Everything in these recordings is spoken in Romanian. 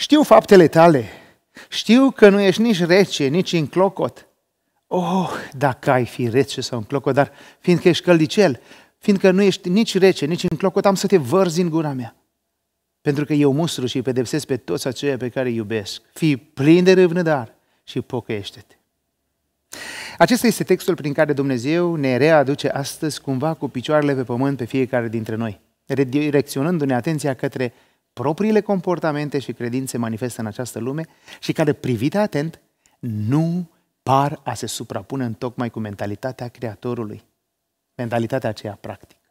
Știu faptele tale. Știu că nu ești nici rece, nici înclocot. Oh, dacă ai fi rece sau înclocot, dar fiindcă ești căldicel, fiindcă nu ești nici rece, nici înclocot, am să te vărzi în gura mea. Pentru că eu mustru și pedepsesc pe toți aceia pe care îi iubesc. Fii plin de râvnădar și pocăiește-te. Acesta este textul prin care Dumnezeu ne readuce astăzi cumva cu picioarele pe pământ pe fiecare dintre noi, redirecționându-ne atenția către propriile comportamente și credințe manifestă în această lume și care, privite atent, nu par a se suprapune în tocmai cu mentalitatea Creatorului. Mentalitatea aceea practică.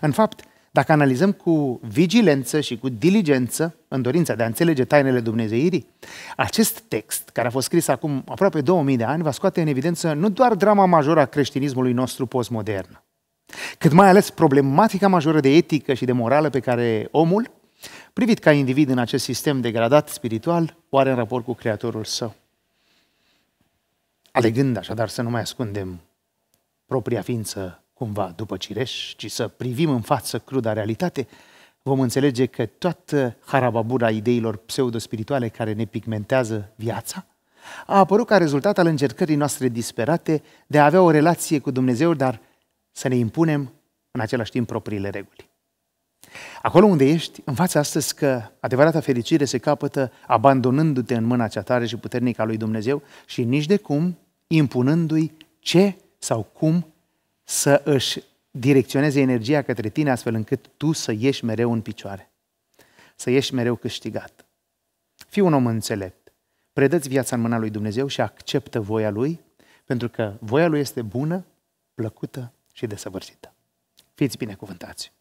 În fapt, dacă analizăm cu vigilență și cu diligență, în dorința de a înțelege tainele Dumnezeirii, acest text, care a fost scris acum aproape 2000 de ani, va scoate în evidență nu doar drama majoră a creștinismului nostru postmodern, cât mai ales problematica majoră de etică și de morală pe care omul, Privit ca individ în acest sistem degradat spiritual, oare în raport cu Creatorul său? Alegând așadar să nu mai ascundem propria ființă cumva după cireș, ci să privim în față cruda realitate, vom înțelege că toată harababura ideilor pseudospirituale care ne pigmentează viața a apărut ca rezultat al încercării noastre disperate de a avea o relație cu Dumnezeu, dar să ne impunem în același timp propriile reguli. Acolo unde ești, învață astăzi că adevărata fericire se capătă abandonându-te în mâna cea tare și puternică a lui Dumnezeu și nici de cum impunându-i ce sau cum să își direcționeze energia către tine astfel încât tu să ieși mereu în picioare, să ieși mereu câștigat. Fii un om înțelept, predă-ți viața în mâna lui Dumnezeu și acceptă voia lui, pentru că voia lui este bună, plăcută și desăvârșită. Fiți binecuvântați!